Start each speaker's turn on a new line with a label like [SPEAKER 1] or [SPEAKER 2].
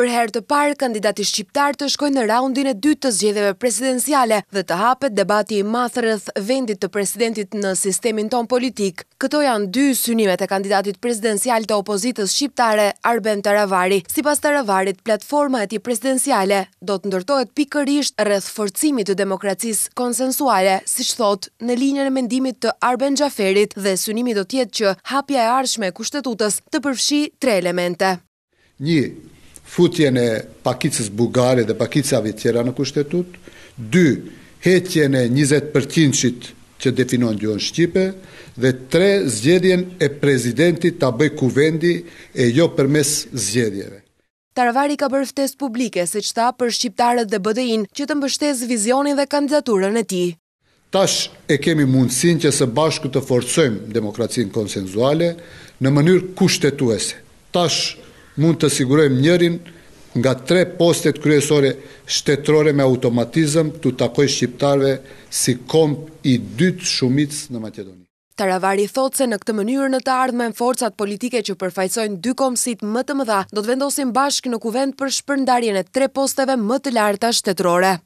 [SPEAKER 1] për herë të parë kandidati shqiptar të shkojnë në raundin e dytë të zgjedeve presidenciale dhe të hapet debati i mathërëth vendit të presidentit në sistemin ton politik. Këto janë dy synimet e kandidatit presidencial të opozitës shqiptare Arben Taravari. Si pas Taravarit, platforma e ti presidenciale do të ndërtojt pikërisht rrëth forcimit të demokracis konsensuale, si që thot, në linjën e mendimit të Arben Gjaferit dhe synimi do tjetë që hapja e arshme kushtetutës të përfshi tre elemente.
[SPEAKER 2] Një, futjen e pakicës bugare dhe pakicave tjera në kushtetut, dy, hetjen e 20% që definon Gjohën Shqipe, dhe tre, zgjedhjen e prezidentit të bëj kuvendi e jo përmes zgjedhjeve.
[SPEAKER 1] Taravari ka bërftes ftesë publike, se qëta për shqiptarët dhe bëdëin, që të mbështes vizionin dhe kandidaturën e ti.
[SPEAKER 2] Tash e kemi mundësin që së bashku të forcojmë demokracinë konsenzuale në mënyrë kushtetuese. Tash mund të sigurojmë njërin nga tre postet kryesore shtetrore me automatizëm të takoj shqiptarve si komp i dytë shumic në Macedoni.
[SPEAKER 1] Taravari thotë se në këtë mënyrë në të ardhme në forcat politike që përfajsojnë dy komësit më të mëdha, do të vendosim bashkë në kuvend për shpërndarjen e tre posteve më të larta shtetrore.